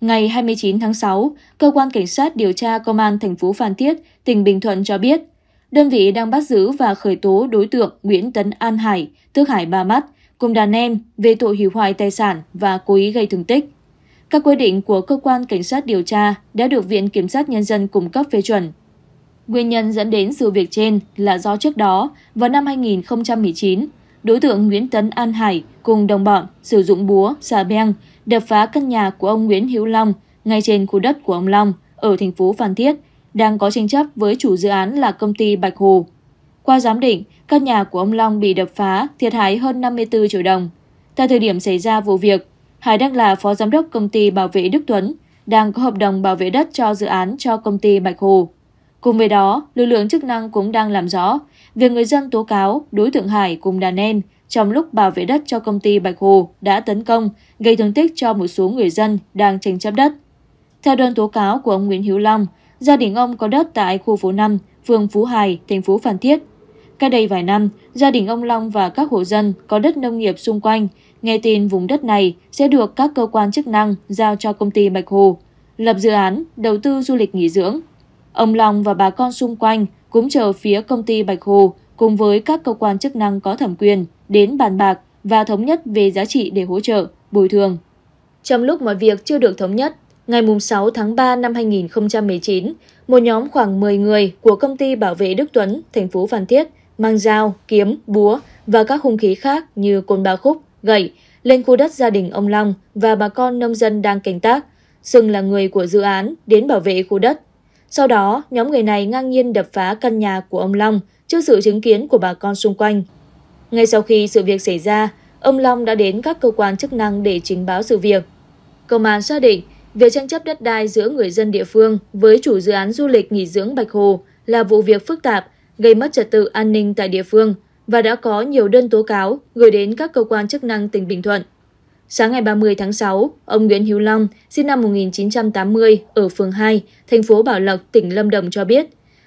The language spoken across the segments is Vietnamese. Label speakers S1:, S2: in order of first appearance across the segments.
S1: Ngày 29 tháng 6, Cơ quan Cảnh sát điều tra Công an thành phố Phan Thiết, tỉnh Bình Thuận cho biết, đơn vị đang bắt giữ và khởi tố đối tượng Nguyễn Tấn An Hải, tức Hải Ba Mắt, cùng đàn em về tội hủy hoại tài sản và cố ý gây thương tích. Các quy định của Cơ quan Cảnh sát điều tra đã được Viện Kiểm sát Nhân dân cung cấp phê chuẩn. Nguyên nhân dẫn đến sự việc trên là do trước đó, vào năm 2019, đối tượng Nguyễn Tấn An Hải cùng đồng bọn sử dụng búa, xà beng đập phá căn nhà của ông Nguyễn Hữu Long ngay trên khu đất của ông Long ở thành phố Phan Thiết đang có tranh chấp với chủ dự án là công ty Bạch Hồ. Qua giám định, căn nhà của ông Long bị đập phá, thiệt hại hơn 54 triệu đồng. Tại thời điểm xảy ra vụ việc, Hải đang là phó giám đốc công ty bảo vệ Đức Tuấn, đang có hợp đồng bảo vệ đất cho dự án cho công ty Bạch Hồ. Cùng với đó, lực lượng chức năng cũng đang làm rõ việc người dân tố cáo đối tượng Hải cùng đàn em trong lúc bảo vệ đất cho công ty Bạch Hồ đã tấn công, gây thương tích cho một số người dân đang tranh chấp đất. Theo đơn tố cáo của ông Nguyễn Hiếu Long, gia đình ông có đất tại khu phố 5, phường Phú Hải, thành phố Phan Thiết. Cách đây vài năm, gia đình ông Long và các hộ dân có đất nông nghiệp xung quanh, nghe tin vùng đất này sẽ được các cơ quan chức năng giao cho công ty Bạch Hồ, lập dự án đầu tư du lịch nghỉ dưỡng ông long và bà con xung quanh cũng chờ phía công ty bạch hồ cùng với các cơ quan chức năng có thẩm quyền đến bàn bạc và thống nhất về giá trị để hỗ trợ, bồi thường. Trong lúc mọi việc chưa được thống nhất, ngày 6 tháng 3 năm 2019, một nhóm khoảng 10 người của công ty bảo vệ Đức Tuấn, thành phố Phan Thiết, mang dao, kiếm, búa và các hung khí khác như côn ba khúc, gậy lên khu đất gia đình ông Long và bà con nông dân đang canh tác. xưng là người của dự án đến bảo vệ khu đất sau đó, nhóm người này ngang nhiên đập phá căn nhà của ông Long trước sự chứng kiến của bà con xung quanh. Ngay sau khi sự việc xảy ra, ông Long đã đến các cơ quan chức năng để trình báo sự việc. Công an xác định việc tranh chấp đất đai giữa người dân địa phương với chủ dự án du lịch nghỉ dưỡng Bạch Hồ là vụ việc phức tạp, gây mất trật tự an ninh tại địa phương và đã có nhiều đơn tố cáo gửi đến các cơ quan chức năng tỉnh Bình Thuận. Sáng ngày 30 tháng 6, ông Nguyễn Hiếu Long, sinh năm 1980 ở phường 2, thành phố Bảo Lộc, tỉnh Lâm Đồng cho biết,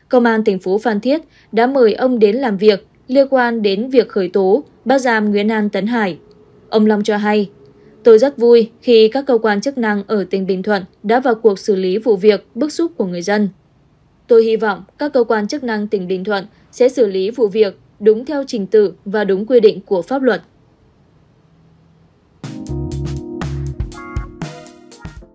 S1: Công an thành phố Phan Thiết đã mời ông đến làm việc liên quan đến việc khởi tố bắt giam Nguyễn An Tấn Hải. Ông Long cho hay, Tôi rất vui khi các cơ quan chức năng ở tỉnh Bình Thuận đã vào cuộc xử lý vụ việc bức xúc của người dân. Tôi hy vọng các cơ quan chức năng tỉnh Bình Thuận sẽ xử lý vụ việc đúng theo trình tự và đúng quy định của pháp luật.